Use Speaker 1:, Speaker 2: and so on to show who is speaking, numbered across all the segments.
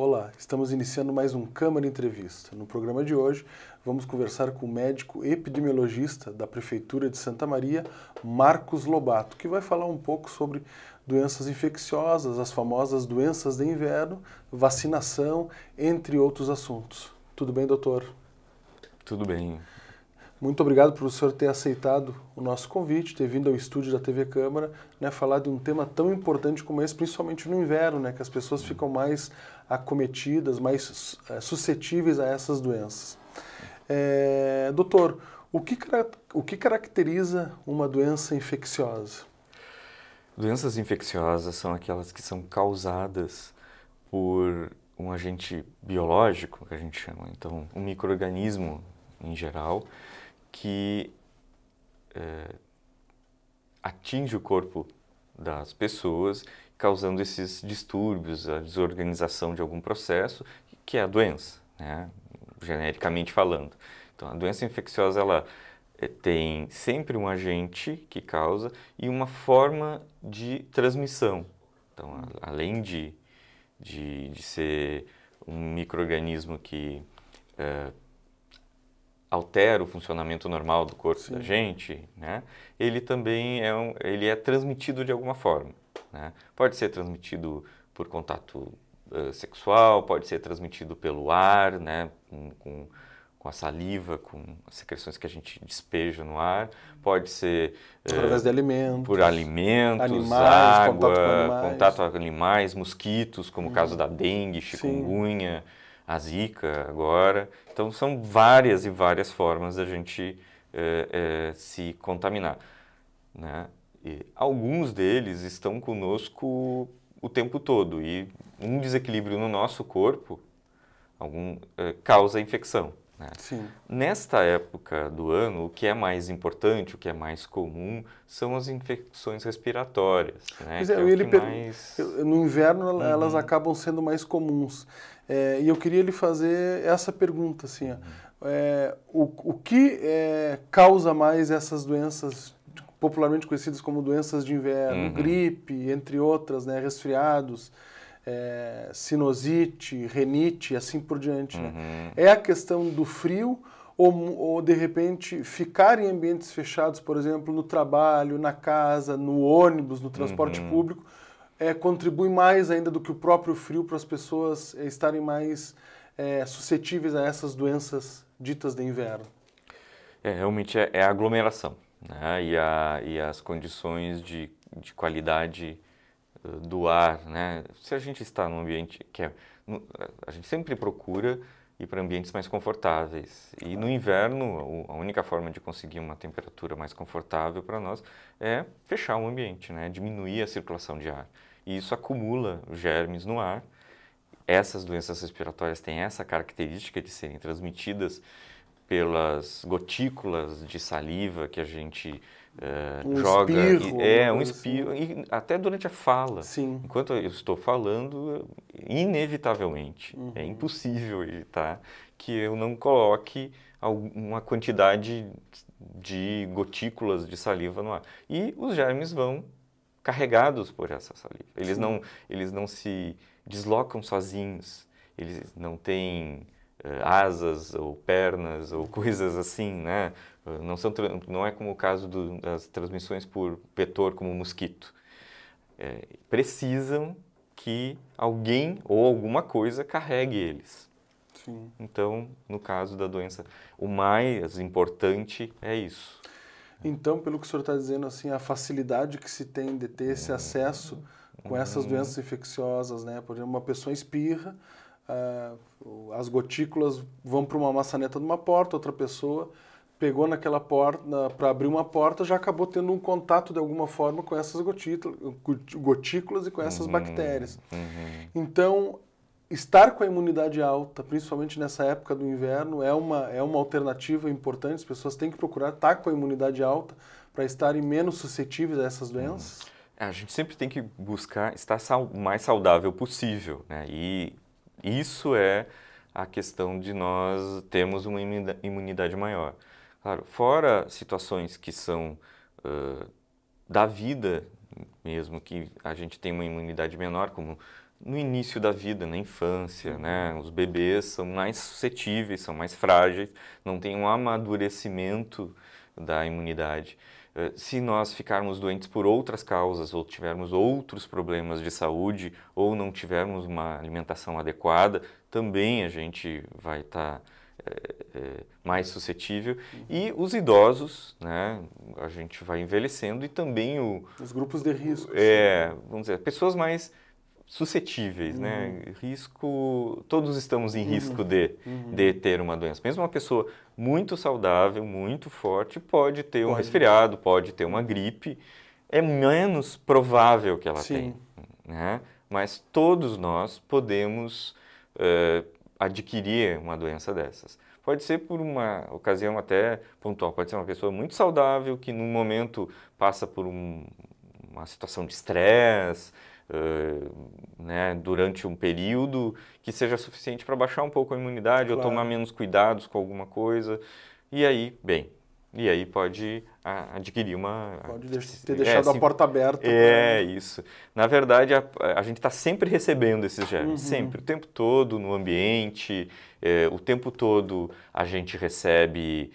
Speaker 1: Olá, estamos iniciando mais um Câmara Entrevista. No programa de hoje, vamos conversar com o médico epidemiologista da Prefeitura de Santa Maria, Marcos Lobato, que vai falar um pouco sobre doenças infecciosas, as famosas doenças de inverno, vacinação, entre outros assuntos. Tudo bem, doutor? Tudo bem. Muito obrigado por o senhor ter aceitado o nosso convite, ter vindo ao estúdio da TV Câmara, né, falar de um tema tão importante como esse, principalmente no inverno, né, que as pessoas hum. ficam mais acometidas, mais é, suscetíveis a essas doenças. É, doutor, o que, o que caracteriza uma doença infecciosa?
Speaker 2: Doenças infecciosas são aquelas que são causadas por um agente biológico, que a gente chama, então, um microorganismo em geral, que é, atinge o corpo das pessoas causando esses distúrbios, a desorganização de algum processo, que é a doença, né? genericamente falando. Então, a doença infecciosa ela eh, tem sempre um agente que causa e uma forma de transmissão. Então, a, além de, de, de, ser um microorganismo que é, altera o funcionamento normal do corpo Sim. da gente, né? ele também é, um, ele é transmitido de alguma forma. Né? Pode ser transmitido por contato uh, sexual, pode ser transmitido pelo ar, né? Com, com, com, a saliva, com as secreções que a gente despeja no ar, pode ser através uh, de alimentos, por alimentos, animais, água, contato com animais, contato animais mosquitos, como o caso uhum. da dengue, chikungunya, Sim. a zika agora. Então são várias e várias formas da gente uh, se contaminar. Né? E alguns deles estão conosco o tempo todo e um desequilíbrio no nosso corpo algum, eh, causa infecção. Né? Nesta época do ano, o que é mais importante, o que é mais comum, são as infecções respiratórias. Né? É, é mais...
Speaker 1: No inverno, uhum. elas acabam sendo mais comuns. É, e eu queria lhe fazer essa pergunta, assim, uhum. eh, o, o que causa mais essas doenças popularmente conhecidas como doenças de inverno, uhum. gripe, entre outras, né, resfriados, é, sinusite, renite, assim por diante. Né. Uhum. Né? É a questão do frio ou, ou, de repente, ficar em ambientes fechados, por exemplo, no trabalho, na casa, no ônibus, no transporte uhum. público, é, contribui mais ainda do que o próprio frio para as pessoas é, estarem mais é, suscetíveis a essas doenças ditas de inverno.
Speaker 2: É, realmente é, é aglomeração né? e, a, e as condições de, de qualidade eh, do ar. Né? Se a gente está num ambiente que é, a gente sempre procura ir para ambientes mais confortáveis. E no inverno, a única forma de conseguir uma temperatura mais confortável para nós é fechar o ambiente, né? diminuir a circulação de ar. E isso acumula germes no ar. Essas doenças respiratórias têm essa característica de serem transmitidas pelas gotículas de saliva que a gente é, um joga. Espirro, é, um assim. espirro. Assim. E até durante a fala. Sim. Enquanto eu estou falando, inevitavelmente, é uhum. é impossível evitar que eu não coloque uma quantidade de gotículas de saliva no ar. E os germes vão carregados por essa saliva. Eles, não, eles não se deslocam sozinhos. Eles não têm eh, asas ou pernas ou coisas assim, né? Eh, não, são, não é como o caso do, das transmissões por vetor, como mosquito. É, precisam que alguém ou alguma coisa carregue eles. Sim. Então, no caso da doença, o mais importante é isso.
Speaker 1: Então, pelo que o senhor está dizendo, assim, a facilidade que se tem de ter esse uhum. acesso com essas uhum. doenças infecciosas, né? Por exemplo, uma pessoa espirra, uh, as gotículas vão para uma maçaneta de uma porta, outra pessoa pegou naquela porta para abrir uma porta, já acabou tendo um contato de alguma forma com essas gotículas e com essas uhum, bactérias. Uhum. Então, estar com a imunidade alta, principalmente nessa época do inverno, é uma, é uma alternativa importante. As pessoas têm que procurar estar tá com a imunidade alta para estarem menos suscetíveis a essas uhum. doenças.
Speaker 2: É, a gente sempre tem que buscar estar mais saudável possível, né? E isso é a questão de nós termos uma imunidade maior. Claro, fora situações que são uh, da vida mesmo, que a gente tem uma imunidade menor, como no início da vida, na infância, né? Uhum. Os bebês são mais suscetíveis, são mais frágeis, não tem um amadurecimento da imunidade. Eh, se nós ficarmos doentes por outras causas ou tivermos outros problemas de saúde ou não tivermos uma alimentação adequada, também a gente vai estar tá, é, é, mais suscetível. Uhum. E os idosos, né, a gente vai envelhecendo e também o,
Speaker 1: os grupos de risco. É,
Speaker 2: vamos dizer, pessoas mais suscetíveis, né? uhum. né? Risco, todos estamos em uhum. risco de, uhum. de ter uma doença. Mesmo uma pessoa muito saudável, muito forte, pode ter pode. um resfriado, pode ter uma gripe. É menos provável que ela Sim. tenha, né? Mas todos nós podemos uh, adquirir uma doença dessas. Pode ser por uma ocasião até pontual, pode ser uma pessoa muito saudável que num momento passa por um, uma situação de estresse, né, durante um período que seja suficiente para baixar um pouco a imunidade claro. ou tomar menos cuidados com alguma coisa. E aí, bem, e aí pode adquirir uma. Pode ter é, deixado é, a porta aberta. É, né? isso. Na verdade, a, a gente está sempre recebendo esses germes, uhum. sempre, o tempo todo no ambiente, é, o tempo todo a gente recebe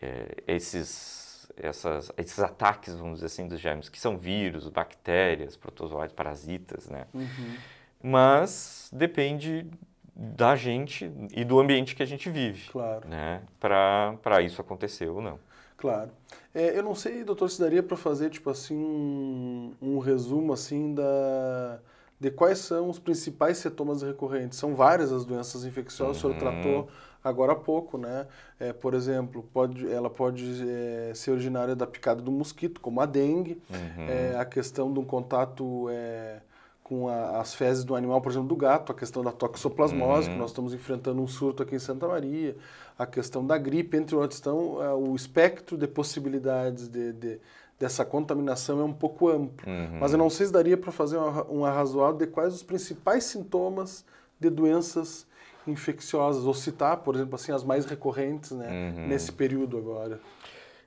Speaker 2: é, esses essas, esses ataques, vamos dizer assim, dos germes, que são vírus, bactérias, protozoários, parasitas, né? Uhum. Mas depende da gente e do ambiente que a gente vive, claro. né? Para isso acontecer ou não.
Speaker 1: Claro. É, eu não sei, doutor, se daria para fazer tipo assim um, um, resumo assim da de quais são os principais sintomas recorrentes. São várias as doenças infecciosas. Uhum. O senhor uhum. tratou agora há pouco, né? É, por exemplo, pode, ela pode é, ser originária da picada do mosquito, como a dengue, uhum. é, a questão de um contato é, com a, as fezes do animal, por exemplo, do gato, a questão da toxoplasmose, uhum. que nós estamos enfrentando um surto aqui em Santa Maria, a questão da gripe, entre outros. Então, é, o espectro de possibilidades de, de dessa contaminação é um pouco amplo. Uhum. Mas eu não sei se daria para fazer um, um arrazoado de quais os principais sintomas de doenças infecciosas, ou citar, por exemplo, assim, as mais recorrentes né, uhum. nesse período agora?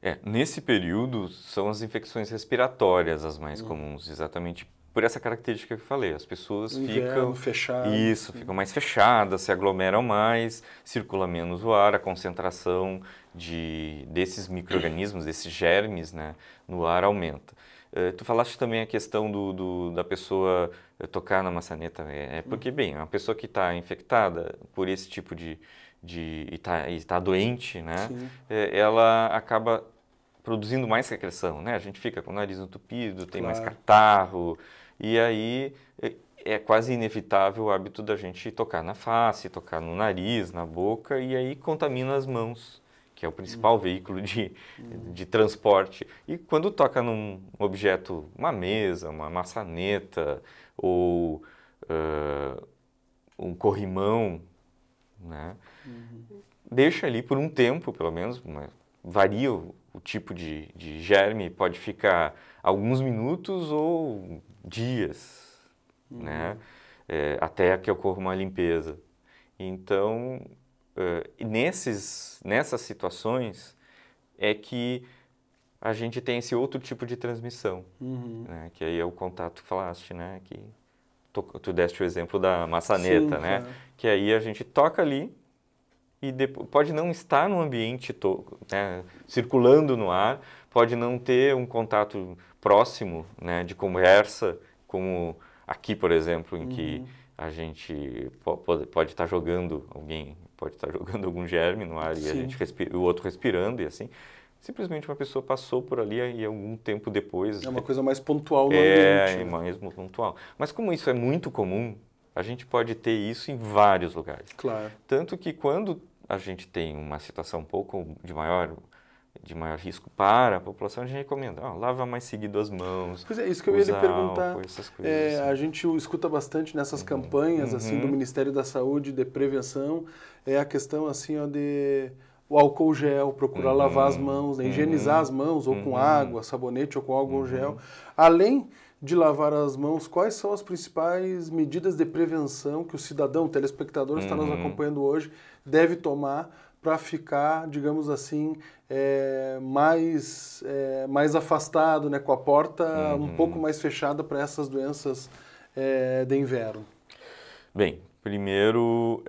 Speaker 2: É, nesse período são as infecções respiratórias as mais uhum. comuns, exatamente por essa característica que eu falei. As pessoas Inverno, ficam fechadas isso, ficam mais fechadas, se aglomeram mais, circula menos o ar, a concentração de desses microrganismos, desses germes, né, no ar aumenta. Eh, tu falaste também a questão do, do, da pessoa eh, tocar na maçaneta. É, é, porque, uhum. bem, uma pessoa que está infectada por esse tipo de. de e está tá doente, né? É, ela acaba produzindo mais secreção, né? A gente fica com o nariz entupido, tem claro. mais catarro. E aí é quase inevitável o hábito da gente tocar na face, tocar no nariz, na boca, e aí contamina as mãos que é o principal uhum. veículo de, uhum. de transporte. E quando toca num objeto, uma mesa, uma maçaneta ou uh, um corrimão, né? Uhum. deixa ali por um tempo, pelo menos, varia o, o tipo de, de, germe, pode ficar alguns minutos ou dias, né, uhum. né? É, até que ocorra uma limpeza. Então, Uh, nesses, nessas situações é que a gente tem esse outro tipo de transmissão, uhum. né? que aí é o contato que falaste, né? que tu, tu deste o exemplo da maçaneta, Sim, né? É. que aí a gente toca ali e depois, pode não estar no ambiente né? circulando no ar, pode não ter um contato próximo né? de conversa, como aqui, por exemplo, em uhum. que a gente pode estar jogando alguém pode estar jogando algum germe no ar e a gente respira, o outro respirando e assim. Simplesmente uma pessoa passou por ali e algum tempo depois. É uma coisa mais pontual no é, ambiente. É, né? mais pontual. Mas como isso é muito comum, a gente pode ter isso em vários lugares. Claro. Tanto que quando a gente tem uma situação um pouco de maior de maior risco para a população, a gente recomenda, ó, lava mais seguido as mãos. Pois é, isso que eu ia lhe perguntar. Álcool, essas coisas. É, assim. A
Speaker 1: gente escuta bastante nessas uhum. campanhas uhum. assim do uhum. Ministério da Saúde de prevenção, é a questão assim ó, de o álcool gel, procurar uhum. lavar as mãos, né? higienizar uhum. as mãos, ou com uhum. água, sabonete ou com álcool gel. Além de lavar as mãos, quais são as principais medidas de prevenção que o cidadão, o telespectador, está nos acompanhando hoje, deve tomar para ficar, digamos assim, é, mais, é, mais afastado, né, com a porta uhum. um pouco mais fechada para essas doenças é, de inverno?
Speaker 2: Bem, primeiro,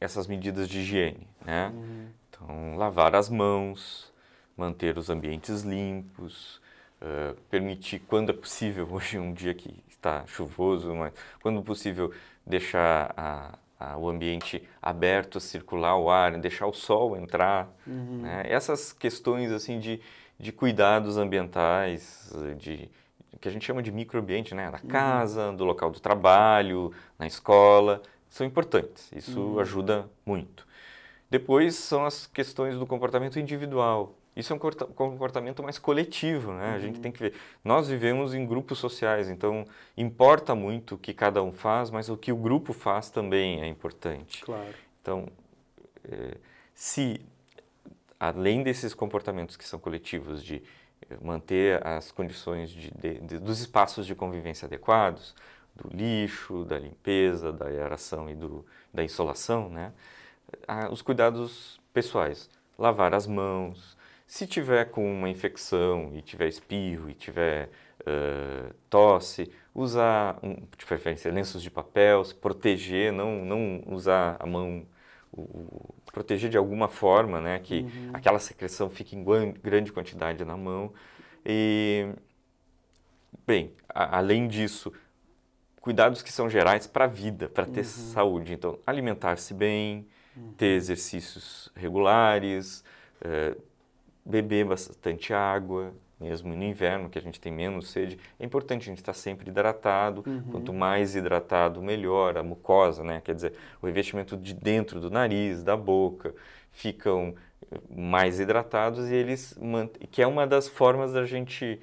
Speaker 2: essas medidas de higiene, né? Uhum. Então, lavar as mãos, manter os ambientes limpos, uh, permitir, quando é possível, hoje é um dia que está chuvoso, mas quando possível, deixar a, ah, o ambiente aberto, circular o ar, deixar o sol entrar. Uhum. Né? Essas questões assim de, de cuidados ambientais, de que a gente chama de microambiente, né? Da uhum. casa, uhum. do local do trabalho, na escola, são importantes. Isso uhum. ajuda muito. Depois são as questões do comportamento individual, isso é um comportamento mais coletivo, né? Uhum. A gente uhum. tem que ver. Nós vivemos em grupos sociais, então importa muito o que cada um faz, mas o que o grupo faz também é importante. Claro. Então, eh, se além desses comportamentos que são coletivos de eh, manter as condições de, de, de, dos espaços de convivência adequados, do lixo, da limpeza, da aeração e do, da insolação, né? Ah, os cuidados pessoais, lavar as mãos, se tiver com uma infecção e tiver espirro e tiver uh, tosse, usar, um, de preferência, lenços de papel, se proteger, não, não usar a mão, o, o, proteger de alguma forma, né? Que uhum. aquela secreção fique em grande quantidade na mão. E, bem, a, além disso, cuidados que são gerais para a vida, para ter uhum. saúde. Então, alimentar-se bem, uhum. ter exercícios regulares, uh, beber bastante água, mesmo no inverno, que a gente tem menos sede, é importante a gente estar tá sempre hidratado. Uhum. Quanto mais hidratado, melhor. A mucosa, né? Quer dizer, o revestimento de dentro do nariz, da boca, ficam eh, mais hidratados e eles mant... que é uma das formas da gente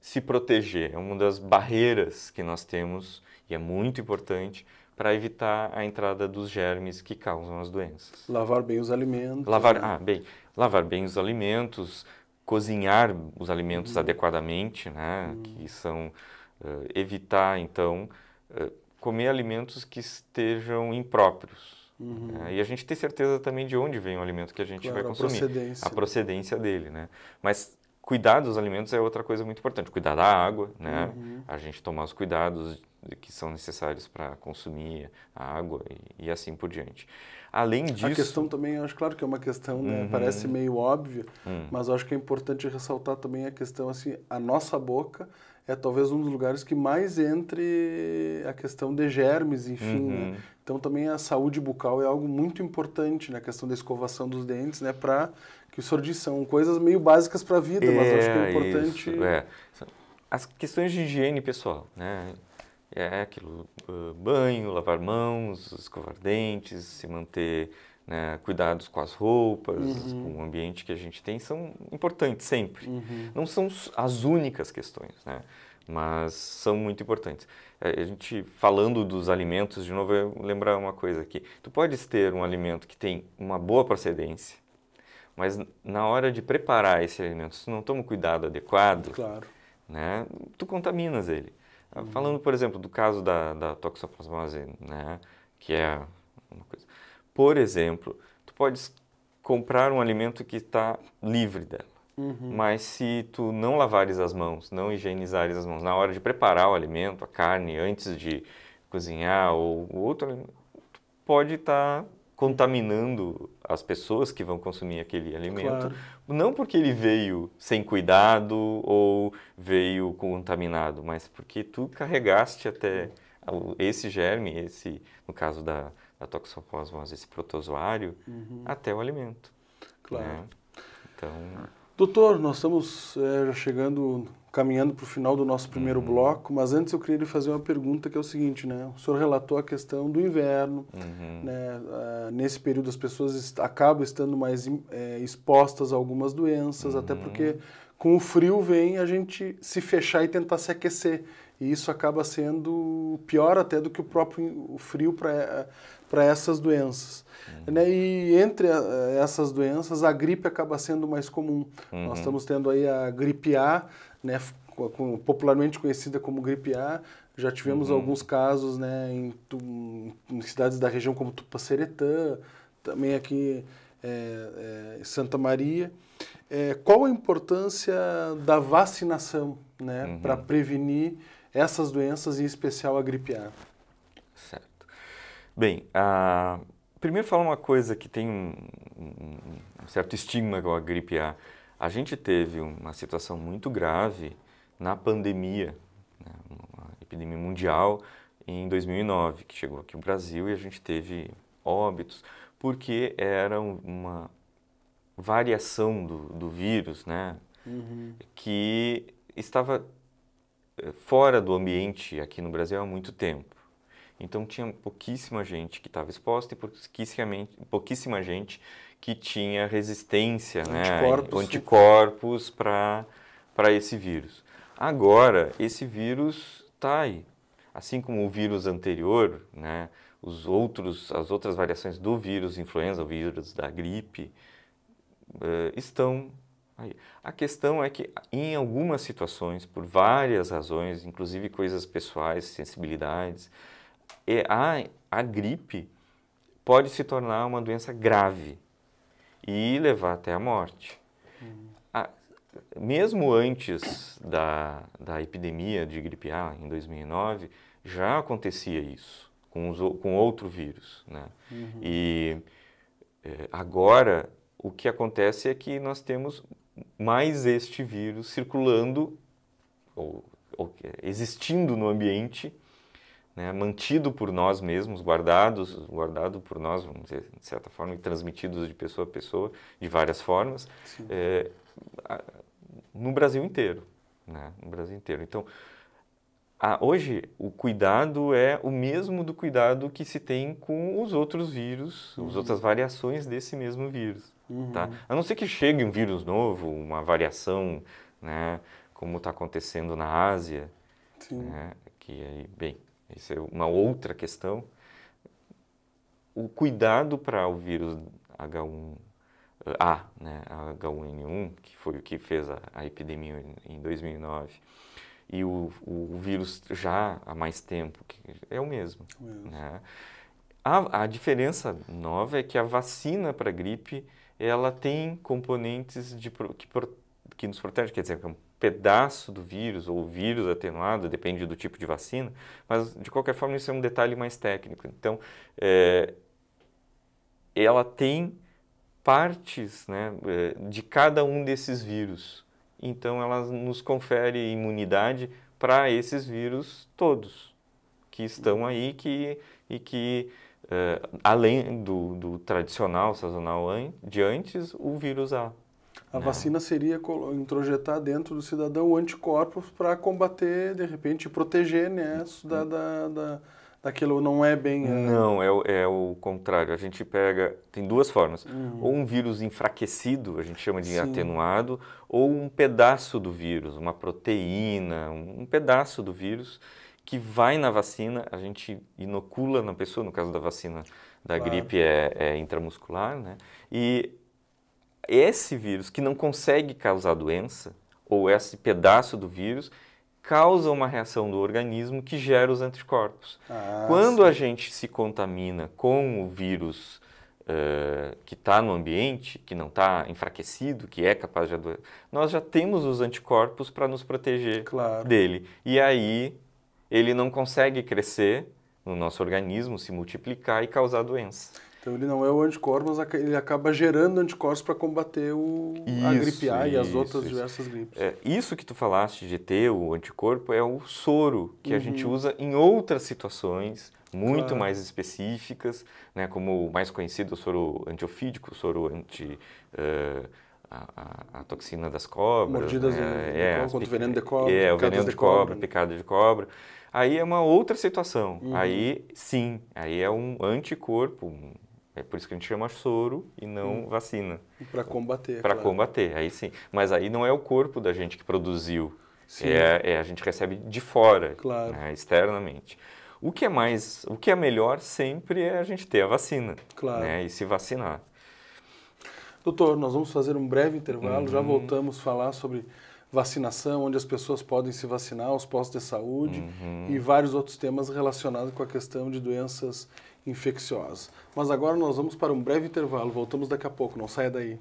Speaker 2: se proteger, é uma das barreiras que nós temos e é muito importante para evitar a entrada dos germes que causam as doenças. Lavar
Speaker 1: bem os alimentos. Lavar, né? ah,
Speaker 2: bem, lavar bem os alimentos, cozinhar os alimentos uhum. adequadamente, né, uhum. que são uh, evitar então uh, comer alimentos que estejam impróprios. Uhum. Né? e a gente tem certeza também de onde vem o alimento que a gente claro, vai consumir, a procedência, a procedência dele, né? Mas cuidar dos alimentos é outra coisa muito importante. Cuidar da água, né? Uhum. A gente tomar os cuidados que são necessários para consumir a água e, e, assim por diante. Além disso... A questão
Speaker 1: também, acho claro que é uma questão, né, uhum. parece meio óbvia, uhum. mas acho que é importante ressaltar também a questão, assim, a nossa boca é talvez um dos lugares que mais entre a questão de germes, enfim. Né? Uhum. Né? Então também a saúde bucal é algo muito importante na né? questão da escovação dos dentes, né? Para que o senhor disse, são coisas meio básicas para a vida, é, mas acho que é, é importante. Isso, é.
Speaker 2: As questões de higiene pessoal, né? é aquilo, ah, banho, lavar mãos, escovar dentes, se manter, né, cuidados com as roupas, uhum. com o ambiente que a gente tem, são importantes sempre. Uhum. Não são as únicas questões, né? mas são muito importantes. É, a gente falando dos alimentos, de novo, eu vou lembrar uma coisa aqui. Tu podes ter um alimento que tem uma boa procedência, mas na hora de preparar esse alimento, se tu não toma o cuidado adequado, claro. né, tu contaminas ele. Ah, falando, por exemplo, do caso da, da toxoplasmose, né, que é uma coisa. Por exemplo, tu podes comprar um alimento que está livre dela. Uhum. Mas se tu não lavares as mãos, não higienizares as mãos na hora de preparar o alimento, a carne, antes de cozinhar ou, outro alimento, pode estar tá contaminando as pessoas que vão consumir aquele alimento. Claro. Não porque ele veio sem cuidado ou veio contaminado, mas porque tu carregaste até esse germe, esse, no caso da, da toxoplasmose, esse protozoário, uhum. até o alimento. Claro. Né? Então...
Speaker 1: Doutor, nós estamos é, chegando caminhando para o final do nosso primeiro uhum. bloco, mas antes eu queria lhe fazer uma pergunta que é o seguinte, né? O senhor relatou a questão do inverno, uhum. né? Uh, nesse período as pessoas est acabam estando mais é, expostas a algumas doenças, uhum. até porque com o frio vem a gente se fechar e tentar se aquecer. E isso acaba sendo pior até do que o próprio frio para eh, essas doenças. Uhum. Né? E entre a, eh, essas doenças, a gripe acaba sendo mais comum. Uhum. Nós estamos tendo aí a gripe A, né, popularmente conhecida como gripe A. Já tivemos uhum. alguns casos né, em, em, cidades da região como Tupaceretã, também aqui é, é, Santa Maria. É, qual a importância da vacinação né, uhum. para prevenir essas doenças, em especial a gripe A?
Speaker 2: Certo. Bem, a... primeiro falar uma coisa que tem um, um certo estigma com a gripe A a gente teve uma situação muito grave na pandemia, né, uma epidemia mundial, em 2009, que chegou aqui no Brasil e a gente teve óbitos, porque era uma variação do, do vírus, né? Uhum. Que estava eh, fora do ambiente aqui no Brasil há muito tempo. Então tinha pouquíssima gente que estava exposta e pouquíssima, pouquíssima gente que tinha resistência, né, anticorpos, né? anticorpos para esse vírus. Agora, esse vírus está aí. Assim como o vírus anterior, né? Os outros, as outras variações do vírus influenza, o vírus da gripe, eh, estão Aí. A questão é que, em algumas situações, por várias razões, inclusive coisas pessoais, sensibilidades, eh, a, a gripe pode se tornar uma doença grave e levar até a morte. Uhum. A, mesmo antes da, da epidemia de gripe A, em 2009, já acontecia isso com, os, com outro vírus. Né? Uhum. E é, agora o que acontece é que nós temos mais este vírus circulando ou, ou existindo no ambiente né, mantido por nós mesmos, guardados, guardado por nós, vamos dizer, de certa forma, e transmitidos de pessoa a pessoa, de várias formas, é, no Brasil inteiro, né, no Brasil inteiro. Então, a, hoje o cuidado é o mesmo do cuidado que se tem com os outros vírus, uhum. as outras variações desse mesmo vírus, uhum. tá? A não ser que chegue um vírus novo, uma variação, né, como está acontecendo na Ásia, né, que aí, bem, isso é uma outra questão. O cuidado para o vírus H1A, né, H1N1, que foi o que fez a, a epidemia em 2009, e o, o, vírus já há mais tempo, que é, é o mesmo. Né? A, a diferença nova é que a vacina para gripe, ela tem componentes de, que, que nos protege, quer dizer, pedaço do vírus ou vírus atenuado, depende do tipo de vacina, mas de qualquer forma isso é um detalhe mais técnico. Então, é, ela tem partes né, é, de cada um desses vírus. Então, ela nos confere imunidade para esses vírus todos que estão aí que, e que, é, além do, do tradicional sazonal de antes, o vírus A
Speaker 1: a Não. vacina seria introjetar dentro do cidadão anticorpos para combater, de repente, proteger né, uhum. da, da, da daquilo não é bem. É, né? Não,
Speaker 2: é o, é, o contrário. A gente pega. Tem duas formas. Uhum. Ou um vírus enfraquecido, a gente chama de Sim. atenuado, ou um pedaço do vírus, uma proteína, um pedaço do vírus que vai na vacina, a gente inocula na pessoa, no caso da vacina da claro. gripe é, é intramuscular, né? E esse vírus que não consegue causar doença, ou esse pedaço do vírus, causa uma reação do organismo que gera os anticorpos. Ah, Quando sim. a gente se contamina com o vírus uh, que está no ambiente, que não está enfraquecido, que é capaz de adoecer, nós já temos os anticorpos para nos proteger claro. dele. E aí ele não consegue crescer no nosso organismo, se multiplicar e causar doença.
Speaker 1: Então ele não é o anticorpo, mas ele acaba gerando anticorpos para combater o, isso, a gripe A isso, e as outras isso. diversas gripes.
Speaker 2: É, isso que tu falaste de ter o anticorpo é o soro, que uhum. a gente uhum. usa em outras situações muito claro. mais específicas, né, como o mais conhecido o soro antiofídico, o soro anti... Uh, a, a, a, toxina das cobras. Mordidas né? de, é, de cobra, o veneno de cobra. É, o veneno de, de cobra, cobra, picada de cobra. Aí é uma outra situação. Uhum. Aí, sim, aí é um anticorpo, um é por isso que a gente chama soro e não hum. vacina. Para combater. Para claro. combater, aí sim. Mas aí não é o corpo da gente que produziu. É, é, a gente recebe de fora, claro. né, externamente. O que é mais, o que é melhor sempre é a gente ter a vacina, claro. né, e se vacinar.
Speaker 1: Doutor, nós vamos fazer um breve intervalo, uhum. já voltamos a falar sobre vacinação, onde as pessoas podem se vacinar, os postos de saúde uhum. e vários outros temas relacionados com a questão de doenças infecciosa. Mas agora nós vamos para um breve intervalo, voltamos daqui a pouco, não saia daí.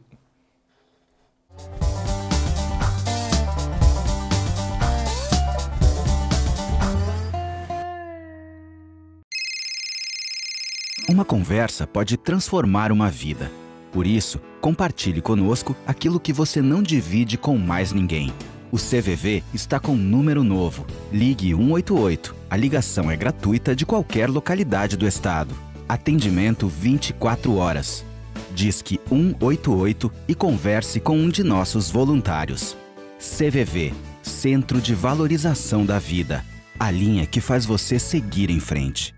Speaker 3: Uma conversa pode transformar uma vida. Por isso, compartilhe conosco aquilo que você não divide com mais ninguém. O CVV está com um número novo. Ligue 188. A ligação é gratuita de qualquer localidade do estado. Atendimento 24 horas. Disque 188 e converse com um de nossos voluntários. CVV Centro de Valorização da Vida a linha que faz você seguir em frente.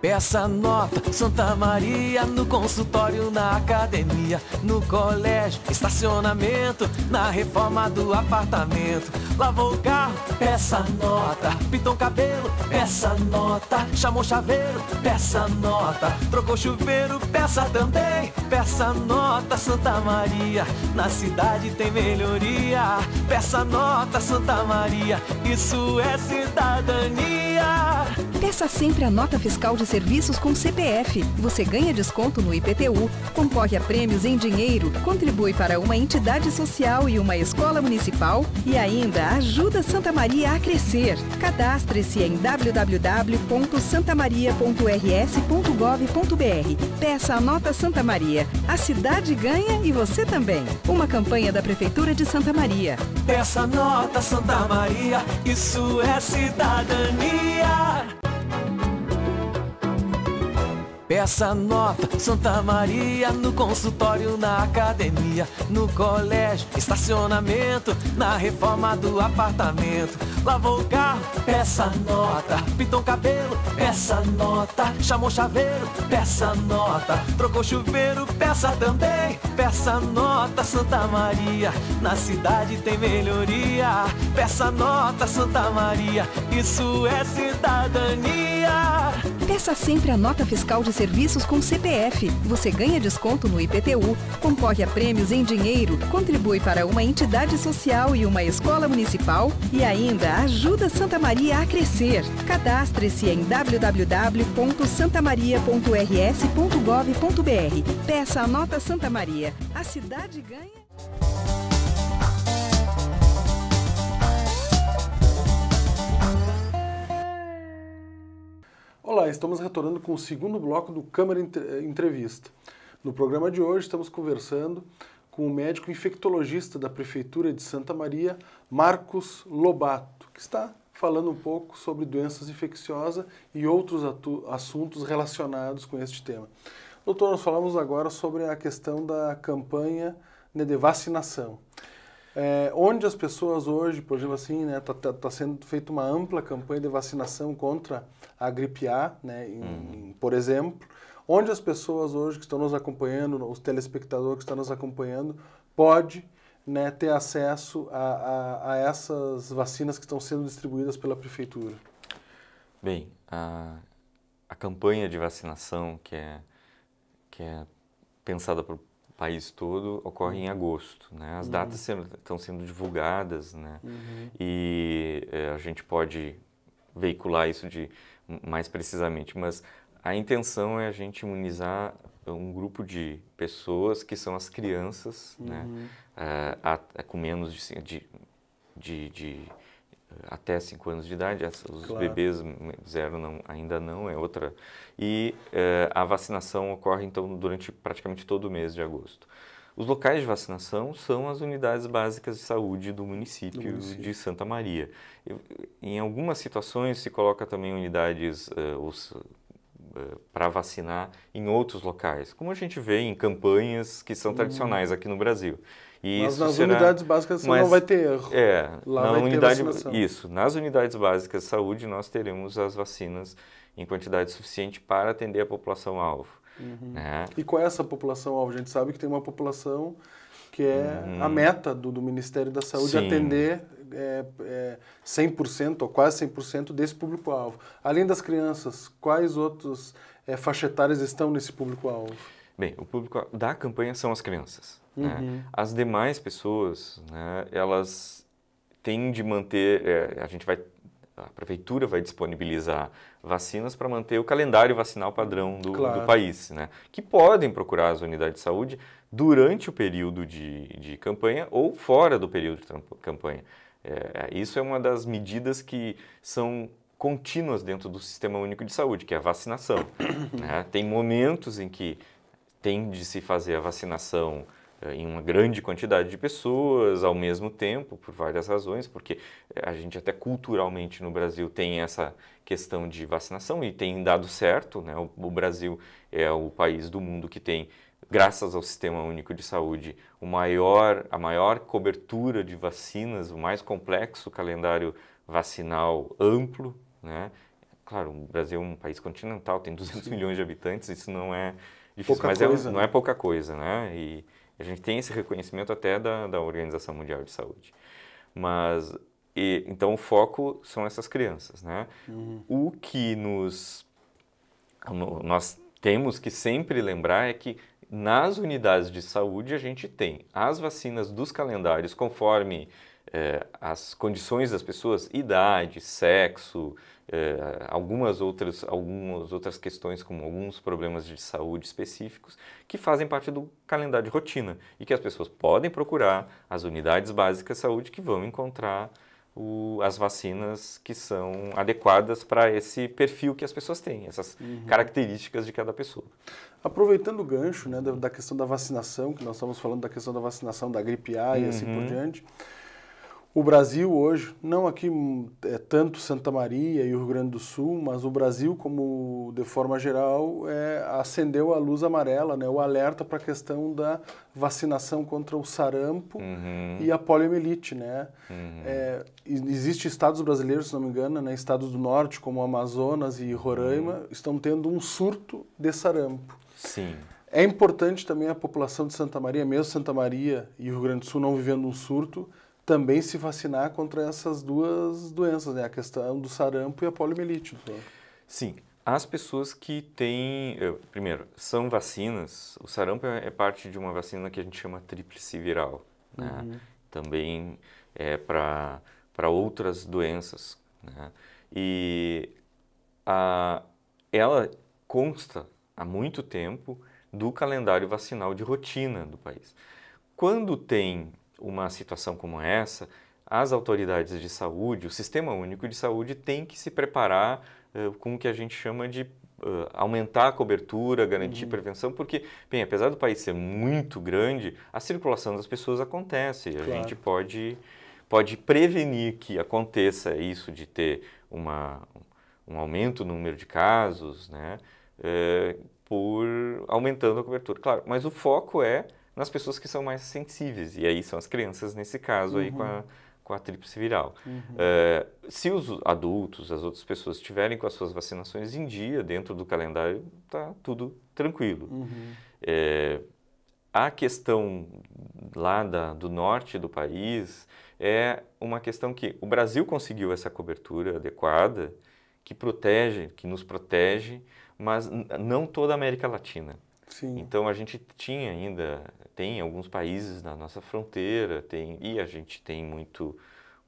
Speaker 3: Peça nota, Santa Maria, no consultório, na academia, no colégio, estacionamento, na reforma do apartamento. Lavou o carro, peça nota. Pintou o cabelo, peça nota. Chamou chaveiro, peça nota. Trocou chuveiro, peça também, peça nota, Santa Maria. Na cidade tem melhoria. Peça nota, Santa Maria, isso é cidadania.
Speaker 4: Peça sempre a nota fiscal de serviços com CPF. Você ganha desconto no IPTU, concorre a prêmios em dinheiro, contribui para uma entidade social e uma escola municipal e ainda ajuda Santa Maria a crescer. Cadastre-se em www.santamaria.rs.gov.br. Peça a nota Santa Maria. A cidade ganha e você também. Uma campanha da Prefeitura de Santa Maria.
Speaker 3: Peça a nota Santa Maria. Isso é cidadania. peça nota. Santa Maria, no consultório, na academia, no colégio, estacionamento, na reforma do apartamento. Lavou o carro, peça nota. Pintou o cabelo, peça nota. Chamou chaveiro, peça nota. Trocou chuveiro, peça também, peça nota. Santa Maria, na cidade tem melhoria. Peça nota, Santa Maria, isso é cidadania.
Speaker 4: Peça sempre a nota fiscal de serviços com CPF. Você ganha desconto no IPTU, concorre a prêmios em dinheiro, contribui para uma entidade social e uma escola municipal e ainda ajuda Santa Maria a crescer. Cadastre-se em www.santamaria.rs.gov.br. Peça a nota Santa Maria. A cidade ganha.
Speaker 1: Olá, estamos retornando com o segundo bloco do Câmara Entrevista. No programa de hoje estamos conversando com o médico infectologista da Prefeitura de Santa Maria, Marcos Lobato, que está falando um pouco sobre doenças infecciosas e outros assuntos relacionados com este tema. Doutor, nós falamos agora sobre a questão da campanha de vacinação. É, onde as pessoas hoje, por exemplo assim, né, tá, tá, tá, sendo feita uma ampla campanha de vacinação contra a gripe A, né, em, uhum. por exemplo, onde as pessoas hoje que estão nos acompanhando, os telespectadores que estão nos acompanhando, pode né, ter acesso a, a, a, essas vacinas que estão sendo distribuídas pela prefeitura?
Speaker 2: Bem, a, a campanha de vacinação que é, que é pensada por país todo ocorre em agosto. Né? As uhum. datas estão sendo divulgadas né? Uhum. e é, a gente pode veicular isso de mais precisamente, mas a intenção é a gente imunizar um grupo de pessoas que são as crianças, né? uhum. né? Eh, a, a, com menos de, de, de, de até 5 anos de idade, os claro. bebês zero não, ainda não, é outra. E uh, a vacinação ocorre, então, durante praticamente todo o mês de agosto. Os locais de vacinação são as unidades básicas de saúde do município, município. de Santa Maria. Eu, em algumas situações se coloca também unidades uh, eh, uh, eh, para vacinar em outros locais, como a gente vê em campanhas que são uhum. tradicionais hum. aqui no Brasil. E Mas nas será... unidades básicas Mas, não vai ter erro. É, Lá na unidade, isso. Nas unidades básicas de saúde nós teremos as vacinas em quantidade suficiente para atender a população-alvo. Uhum. Né?
Speaker 1: E qual é essa população-alvo? A gente sabe que tem uma população que é uhum. a hum. meta do, do, Ministério da Saúde Sim. atender é, é, 100% ou quase 100% desse público-alvo. Além das crianças, quais outros é, faixa etárias estão nesse público-alvo?
Speaker 2: Bem, o público da campanha são as crianças. Né? Uhum. Né? As demais pessoas, né, elas têm de manter, é, a gente vai, a prefeitura vai disponibilizar vacinas para manter o calendário vacinal padrão do, claro. do, país, né? Que podem procurar as unidades de saúde durante o período de, de campanha ou fora do período de campanha. É, isso é uma das medidas que são contínuas dentro do Sistema Único de Saúde, que é a vacinação. né? Tem momentos em que tem de se fazer a vacinação eh, em uma grande quantidade de pessoas ao mesmo tempo, por várias razões, porque eh, a gente até culturalmente no Brasil tem essa questão de vacinação e tem dado certo, né? O, Brasil é o país do mundo que tem, graças ao Sistema Único de Saúde, o maior, a maior cobertura de vacinas, o mais complexo calendário vacinal amplo, né? Claro, o Brasil é um país continental, tem 200 milhões de habitantes, isso não é difícil, pouca mas é coisa, é, não é né? pouca coisa, né? E a gente tem esse reconhecimento até da, da Organização Mundial de Saúde. Mas, e, então, o foco são essas crianças, né? Uhum. O que nos, no, nós temos que sempre lembrar é que nas unidades de saúde a gente tem as vacinas dos calendários conforme eh, as condições das pessoas, idade, sexo, eh, algumas, outras, algumas outras questões, como alguns problemas de saúde específicos, que fazem parte do calendário de rotina e que as pessoas podem procurar as unidades básicas de saúde que vão encontrar o, as vacinas que são adequadas para esse perfil que as pessoas têm, essas uhum. características de cada pessoa. Aproveitando o
Speaker 1: gancho né, da, da, questão da vacinação, que nós estamos falando da questão da vacinação da gripe A uhum. e assim por uhum. diante, o Brasil hoje, não aqui hum, é tanto Santa Maria e o Rio Grande do Sul, mas o Brasil, como de forma geral, é, acendeu a luz amarela, né, o alerta para a questão da vacinação contra o sarampo uhum. e a poliomielite. Né? Uhum. É, Existem estados brasileiros, se não me engano, né, estados do norte, como Amazonas e Roraima, uhum. estão tendo um surto de sarampo. Sim. É importante também a população de Santa Maria, mesmo Santa Maria e Rio Grande do Sul não vivendo um surto, também se vacinar contra essas duas doenças, né? a questão do sarampo e a poliomielite. Né?
Speaker 2: Sim, as pessoas que têm, eh, primeiro, são vacinas, o sarampo é, é parte de uma vacina que a gente chama tríplice viral, né? uhum. também é para outras doenças. Né? E a, ela consta há muito tempo do calendário vacinal de rotina do país. Quando tem uma situação como essa, as autoridades de saúde, o Sistema Único de Saúde tem que se preparar uh, com o que a gente chama de Uh, aumentar a cobertura, garantir uhum. prevenção, porque, bem, apesar do país ser muito grande, a circulação das pessoas acontece. Claro. A gente pode, pode prevenir que aconteça isso de ter uma, um aumento no número de casos, né? Uh, por aumentando a cobertura, claro. Mas o foco é nas pessoas que são mais sensíveis, e aí são as crianças nesse caso uhum. aí com a, uhum. com a tríplice viral. Uhum. É, se os adultos, as outras pessoas estiverem com as suas vacinações em dia, dentro do calendário, tá tudo tranquilo. Uhum. É, a questão lá da, do norte do país é uma questão que o Brasil conseguiu essa cobertura adequada, que protege, que nos protege, mas não toda a América Latina. Sim. Então a gente tinha ainda, tem alguns países na nossa fronteira, tem e a gente tem muito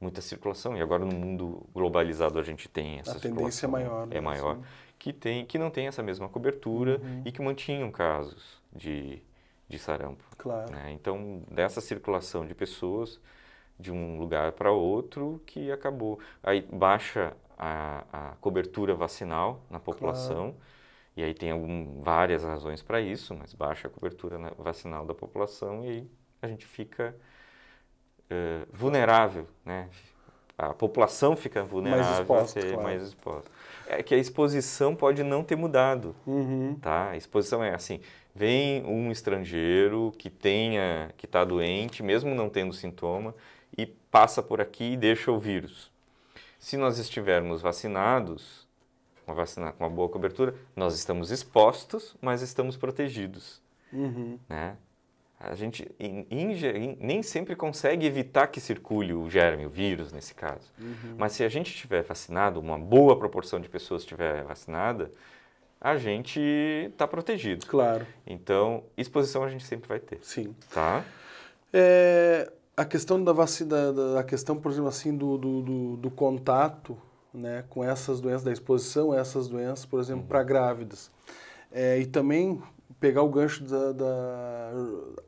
Speaker 2: muita circulação e agora no mundo globalizado a gente tem essa a tendência é maior né? é maior assim. que tem que não tem essa mesma cobertura uhum. e que mantinham casos de, de sarampo claro né? então dessa circulação de pessoas de um lugar para outro que acabou aí baixa a, a cobertura vacinal na população claro e aí tem algum, várias razões para isso, mas baixa a cobertura né, vacinal da população e aí a gente fica uh, vulnerável, né? A população fica vulnerável, mais a ser claro. mais exposta. É que a exposição pode não ter mudado, uhum. tá? A exposição é assim, vem um estrangeiro que tenha, que está doente, mesmo não tendo sintoma, e passa por aqui e deixa o vírus. Se nós estivermos vacinados, uma vacina com uma boa cobertura, nós estamos expostos, mas estamos protegidos. Uhum. Né? A gente in, in, nem sempre consegue evitar que circule o germe, o vírus nesse caso. Uhum. Mas se a gente tiver vacinado, uma boa proporção de pessoas estiver vacinada, a gente está protegido. Claro. Então, exposição a gente sempre vai ter. Sim. Tá? É, a questão da
Speaker 1: vacina, a questão, por exemplo, assim, do, do, do, do contato, né, com essas doenças, da exposição a essas doenças, por exemplo, uhum. para grávidas. É, e também pegar o gancho da, da,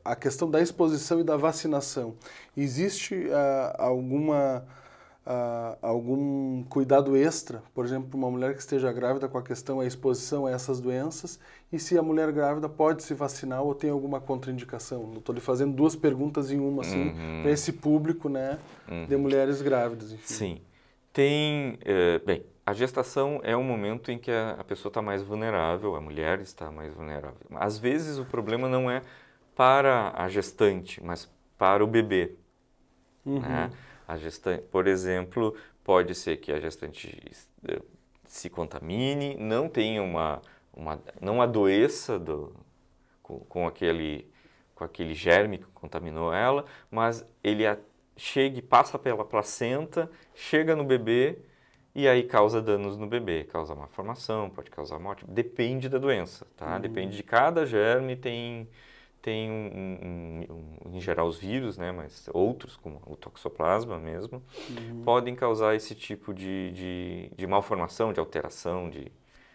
Speaker 1: a questão da exposição e da vacinação. Existe ah, alguma ah, algum cuidado extra, por exemplo, para uma mulher que esteja grávida com a questão da exposição a essas doenças e se a mulher grávida pode se vacinar ou tem alguma contraindicação? Estou lhe fazendo duas perguntas em uma, assim, uhum. para esse público, né, uhum. de mulheres grávidas.
Speaker 2: Enfim. Sim. Tem, eh, bem, a gestação é um momento em que a, a pessoa está mais vulnerável, a mulher está mais vulnerável. Às vezes o problema não é para a gestante, mas para o bebê. Uhum. Né? A gestante, por exemplo, pode ser que a gestante eh, se contamine, não tenha uma, uma não adoeça do, com, com, aquele com aquele germe que contaminou ela, mas ele chega e passa pela placenta, chega no bebê e aí causa danos no bebê, causa malformação, pode causar morte, depende da doença, tá? Uhum. Depende de cada germe, tem, tem um, um, um, em geral os vírus, né? Mas outros, como o toxoplasma mesmo, uhum. podem causar esse tipo de, de, de malformação, de alteração, de, né?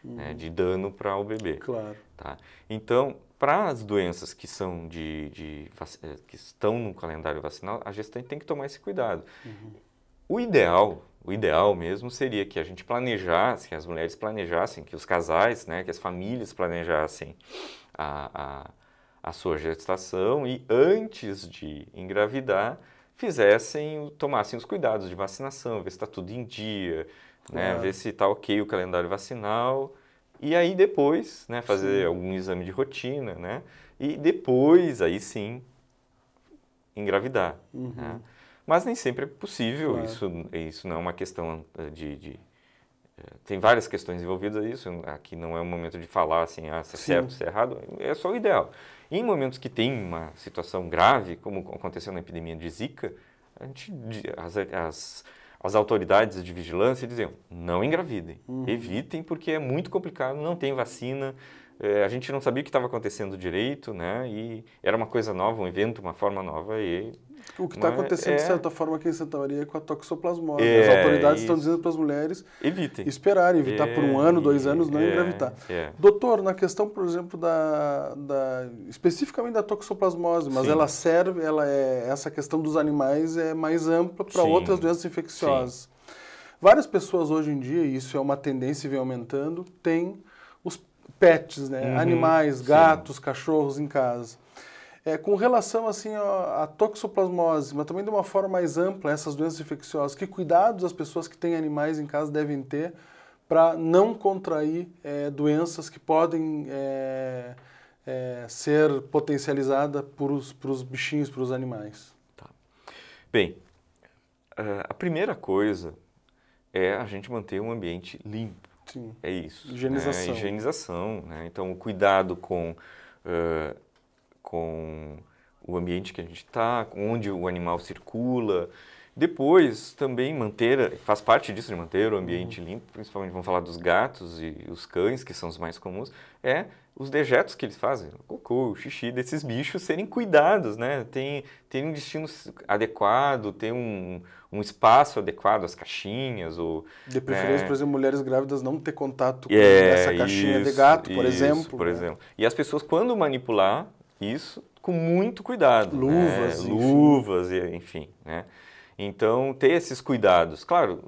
Speaker 2: uhum. né, de dano para o bebê. Claro. Tá? Então, para as doenças que, são de, de, eh, que estão no calendário vacinal, a gestante tem que tomar esse cuidado. Uhum. O ideal, o ideal mesmo seria que a gente planejasse, que as mulheres planejassem, que os casais, né, que as famílias planejassem a, a a sua gestação e antes de engravidar fizessem, tomassem os cuidados de vacinação, ver se está tudo em dia, né? É. ver se está ok o calendário vacinal e aí depois, né, fazer sim. algum exame de rotina, né? E depois, aí sim, engravidar. Uhum. Né? Mas nem sempre é possível, claro. isso, isso não é uma questão eh, de, de eh, tem várias questões envolvidas isso. Aqui não é o momento de falar assim, ah, se tá é certo, se é tá errado. É só o ideal. em momentos que tem uma situação grave, como aconteceu na epidemia de Zika, a gente, as, as as autoridades de vigilância diziam: não engravidem, uhum. evitem, porque é muito complicado, não tem vacina. É, a gente não sabia o que estava acontecendo direito, né? E era uma coisa nova, um evento, uma forma nova, e o que está é? acontecendo, é... de certa
Speaker 1: forma, aqui em Santa Maria com a toxoplasmose. É, As autoridades estão dizendo para as mulheres evitem. esperarem, evitar é, por um ano, dois é, anos, não é, engravitar. Doutor, na questão, por exemplo, da, da especificamente da toxoplasmose, mas Sim. ela serve, ela é essa questão dos animais é mais ampla para outras doenças infecciosas. Sim. Várias pessoas hoje em dia, e isso é uma tendência e vem aumentando, têm os pets, né? Uhum. Animais, gatos, Sim. cachorros em casa. É, com relação assim à toxoplasmose, mas também de uma forma mais ampla, essas doenças infecciosas, que cuidados as pessoas que têm animais em casa devem ter para não contrair é, doenças que podem é, é ser potencializadas para os bichinhos, para os animais? Tá.
Speaker 2: Bem, a primeira coisa é a gente manter um ambiente limpo. Sim. É isso. Né? Higienização. Né? Higienização. Né? Então, o cuidado com... Uh, com o ambiente que a gente está, onde o animal circula. Depois, também manter, faz parte disso de manter o ambiente uhum. limpo, principalmente vamos falar dos gatos e os cães, que são os mais comuns, é os dejetos que eles fazem, o cocô, o xixi desses bichos serem cuidados, né? Tem, tem um destino adequado, tem um, um espaço adequado, as caixinhas, ou... De preferência, né? por
Speaker 1: exemplo, mulheres grávidas não
Speaker 2: ter contato com é, essa caixinha isso, de gato, por isso, exemplo. por né? exemplo. E as pessoas, quando manipular, isso com muito cuidado. Luvas. Né? Luvas, enfim. enfim né? Então, ter esses cuidados. Claro,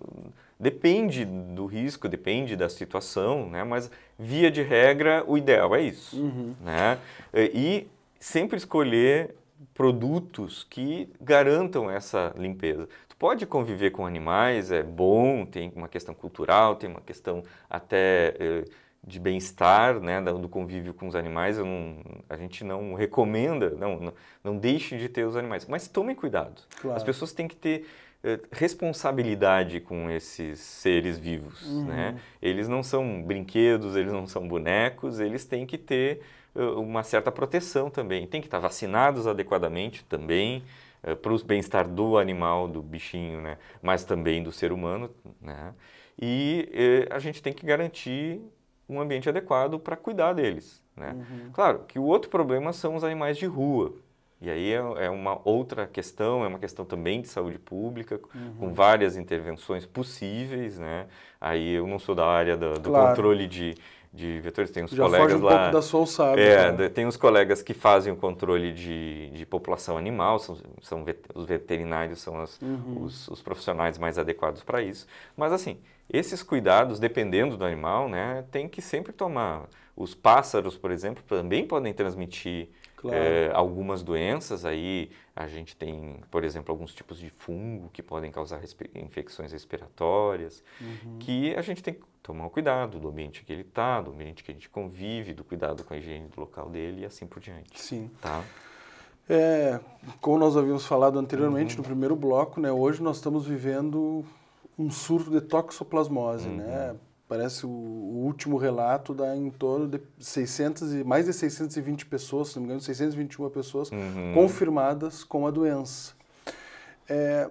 Speaker 2: depende do risco, depende da situação, né? mas via de regra, o ideal é isso. Uhum. Né? E sempre escolher produtos que garantam essa limpeza. Tu pode conviver com animais, é bom, tem uma questão cultural, tem uma questão até. Eh, de bem-estar, né, do convívio com os animais, não, a gente não recomenda, não, não deixe de ter os animais, mas tome cuidado. Claro. As pessoas têm que ter eh, responsabilidade com esses seres vivos, uhum. né? Eles não são brinquedos, eles não são bonecos, eles têm que ter uh, uma certa proteção também, têm que estar vacinados adequadamente também uh, para o bem-estar do animal, do bichinho, né? Mas também do ser humano, né? E uh, a gente tem que garantir um ambiente adequado para cuidar deles. Né? Uhum. Claro que o outro problema são os animais de rua. E aí é, é uma outra questão, é uma questão também de saúde pública, uhum. com várias intervenções possíveis. Né? Aí eu não sou da área do claro. controle de, de vetores. Tem uns colegas foge um lá. Pouco da sua alçada, é, né? tem uns colegas que fazem o controle de, de população animal, são, são vet, os veterinários são as, uhum. os, os profissionais mais adequados para isso. Mas assim, esses cuidados, dependendo do animal, né, tem que sempre tomar. Os pássaros, por exemplo, também podem transmitir claro. é, algumas doenças. Aí a gente tem, por exemplo, alguns tipos de fungo que podem causar respi infecções respiratórias, uhum. que a gente tem que tomar cuidado do ambiente que ele está, do ambiente que a gente convive, do cuidado com a higiene do local dele e assim por diante. Sim. Tá?
Speaker 1: É, como nós havíamos falado anteriormente uhum. no primeiro bloco, né, hoje nós estamos vivendo um surto de toxoplasmose, uhum. né? Parece o, o, último relato dá em torno de 600 e mais de 620 pessoas, se não me engano, 621 pessoas uhum. confirmadas com a doença. É,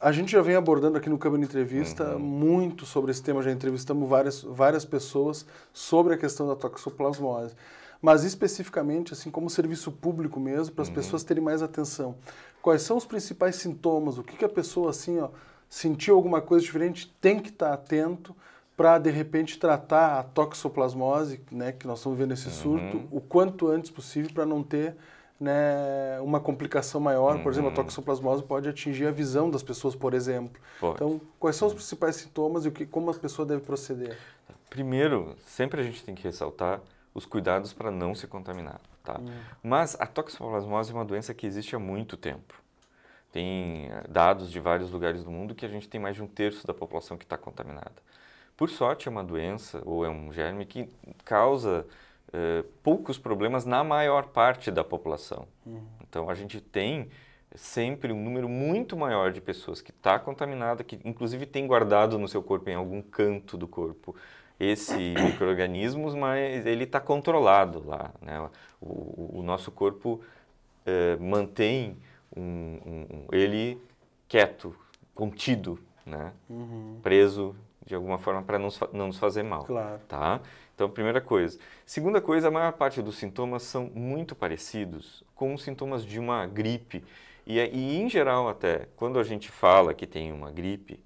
Speaker 1: a gente já vem abordando aqui no Câmara Entrevista uhum. muito sobre esse tema, já entrevistamos várias, várias pessoas sobre a questão da toxoplasmose. Mas especificamente, assim, como serviço público mesmo, para as uhum. pessoas terem mais atenção. Quais são os principais sintomas? O que, que a pessoa, assim, ó, sentiu alguma coisa diferente, tem que estar tá atento para, de repente, tratar a toxoplasmose, né, que nós estamos vendo esse uhum. surto, uhum. o quanto antes possível para não ter né, uma complicação maior. Uhum. Por exemplo, a uhum. toxoplasmose pode atingir a visão das pessoas, por exemplo. Pode. Então, quais são os principais sintomas e o que, como a pessoa deve proceder?
Speaker 2: Primeiro, sempre a gente tem que ressaltar os cuidados para não se contaminar. Tá? Uhum. Mas a toxoplasmose é uma doença que existe há muito tempo. Tem eh, dados de vários lugares do mundo que a gente tem mais de um terço da população que está contaminada. Por sorte, é uma doença ou é um germe que causa eh, poucos problemas na maior parte da população. Uhum. Então, a gente tem sempre um número muito maior de pessoas que está contaminada, que inclusive tem guardado no seu corpo, em algum canto do corpo, esse microorganismos, mas ele está controlado lá. Né? O, o nosso corpo eh, mantém um, um, um ele quieto, contido, né? Uhum. Preso de alguma forma para não, não nos fazer mal. Claro. Tá? Então, primeira coisa. Segunda coisa, a maior parte dos sintomas são muito parecidos com os sintomas de uma gripe. E, é, e em geral, até, quando a gente fala que tem uma gripe,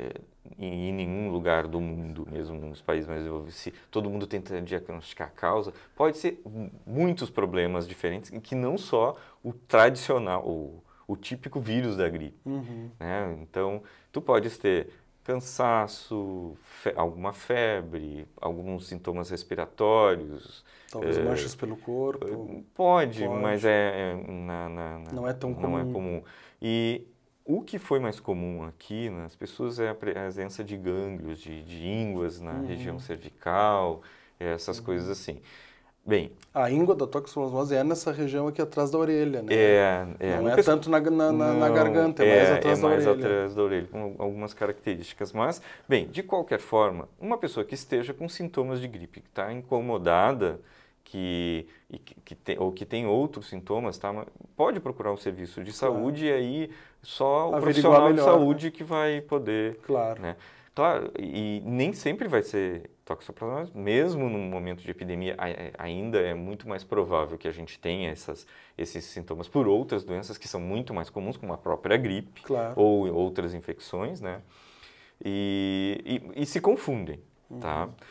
Speaker 2: eh, em nenhum lugar do mundo, mesmo nos países mais desenvolvidos, se todo mundo tenta diagnosticar a causa, pode ser muitos problemas diferentes que não só o tradicional, o, o típico vírus da gripe. Uhum. Né? Então, tu podes ter cansaço, fe alguma febre, alguns sintomas respiratórios. Talvez é, manchas
Speaker 1: pelo corpo. Pode, pode. mas
Speaker 2: é, é na, na, na, não é tão não comum. É comum. E o que foi mais comum aqui nas pessoas é a presença de gânglios, de, de ínguas na uhum. região cervical, eh, essas uhum. coisas assim. Bem, a íngua da toxoplasmose é
Speaker 1: nessa região aqui atrás da orelha, né? É, é. Não é tanto na, na, na, não, na, garganta,
Speaker 2: é, é mais atrás é da mais orelha. atrás da orelha, com algumas características. Mas, bem, de qualquer forma, uma pessoa que esteja com sintomas de gripe, que está incomodada, que, que ou que tem outros sintomas, tá? pode procurar um serviço de claro. saúde e aí só o Averiguar profissional melhor, de saúde né? que vai poder. Claro. Né? Claro, e nem sempre vai ser toxoplasma, mesmo num momento de epidemia, ainda é muito mais provável que a gente tenha essas, esses sintomas por outras doenças que são muito mais comuns, como a própria gripe claro. ou outras infecções, né? E, e, e se confundem, tá? uhum. tá?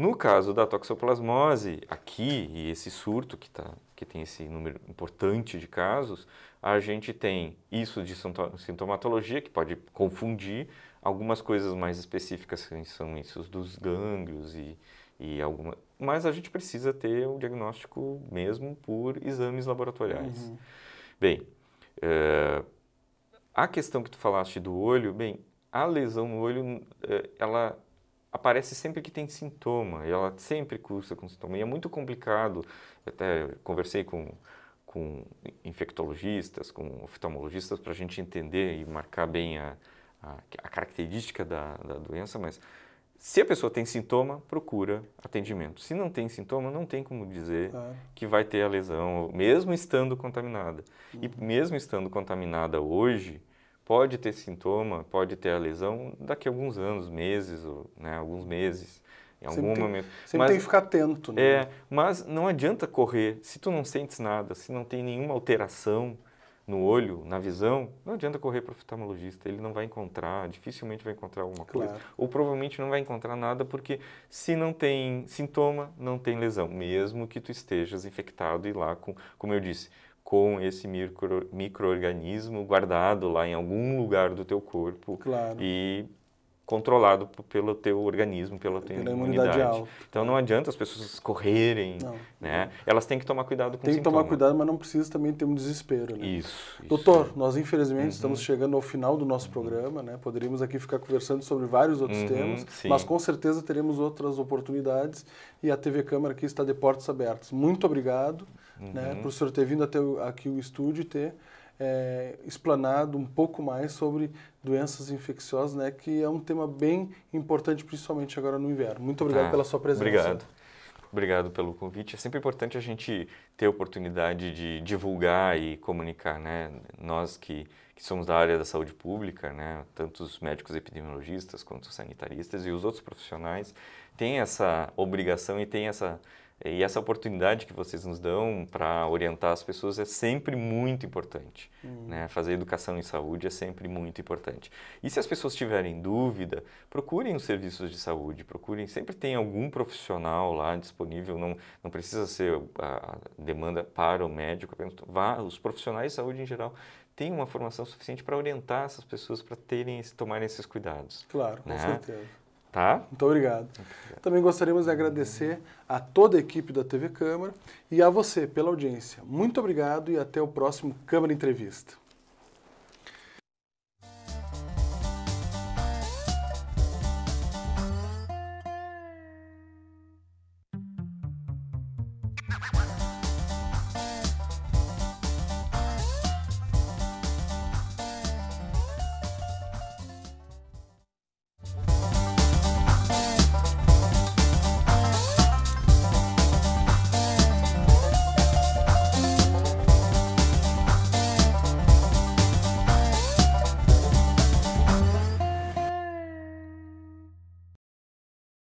Speaker 2: No caso da toxoplasmose, aqui, e esse surto que, tá, que tem esse número importante de casos, a gente tem isso de sintomatologia, que pode confundir algumas coisas mais específicas, que são esses dos gânglios e, e alguma... Mas a gente precisa ter o diagnóstico mesmo por exames laboratoriais. Uhum. Bem, é, a questão que tu falaste do olho, bem, a lesão no olho, eh, ela aparece sempre que tem sintoma, e ela sempre cursa com sintoma, e é muito complicado. Eu até conversei com, com infectologistas, com oftalmologistas, para a gente entender e marcar bem a, a, a característica da, da doença, mas se a pessoa tem sintoma, procura atendimento. Se não tem sintoma, não tem como dizer é. que vai ter a lesão, mesmo estando contaminada. Uhum. E mesmo estando contaminada hoje, pode ter sintoma, pode ter a lesão daqui a alguns anos, meses, ou, né, alguns meses, em algum momento. sempre mas, tem que ficar atento. Né? É, mas não adianta correr. Se tu não sentes nada, se não tem nenhuma alteração no olho, na visão, não adianta correr para o oftalmologista. Ele não vai encontrar, dificilmente vai encontrar alguma coisa. Ou provavelmente não vai encontrar nada, porque se não tem sintoma, não tem lesão. Mesmo que tu estejas infectado e lá com, como eu disse, com esse micro, microorganismo guardado lá em algum lugar do teu corpo claro. e controlado pelo teu organismo, pela tua pela imunidade. imunidade então não adianta as pessoas correrem, não. né? Elas têm que tomar cuidado com Tem que tomar cuidado,
Speaker 1: mas não precisa também ter um desespero, né? Isso. Doutor, isso. nós infelizmente uhum. estamos chegando ao final do nosso uhum. programa, né? Poderíamos aqui ficar conversando sobre vários outros uhum, temas, sim. mas com certeza teremos outras oportunidades e a TV Câmara aqui está de portas abertas. Muito obrigado uhum. né, por o senhor ter vindo até aqui o estúdio e ter é, explanado um pouco mais sobre doenças infecciosas, né, que é um tema bem importante, principalmente agora no inverno. Muito obrigado ah, pela sua presença. Obrigado.
Speaker 2: Obrigado pelo convite. É sempre importante a gente ter oportunidade de divulgar e comunicar, né? Nós que que somos da área da saúde pública, né, tanto os médicos epidemiologistas quanto os sanitaristas e os outros profissionais têm essa obrigação e têm essa e essa oportunidade que vocês nos dão para orientar as pessoas é sempre muito importante. Hum. Né? Fazer educação em saúde é sempre muito importante. E se as pessoas tiverem dúvida, procurem os serviços de saúde, procurem, sempre tem algum profissional lá disponível, não, não precisa ser a demanda para o médico, apenas vá, os profissionais de saúde em geral tem uma formação suficiente para orientar essas pessoas para terem, tomarem esses cuidados. Claro, né? com certeza. Tá?
Speaker 1: Muito obrigado. obrigado. Também gostaríamos de agradecer a toda a equipe da TV Câmara e a você pela audiência. Muito obrigado e até o próximo Câmara Entrevista.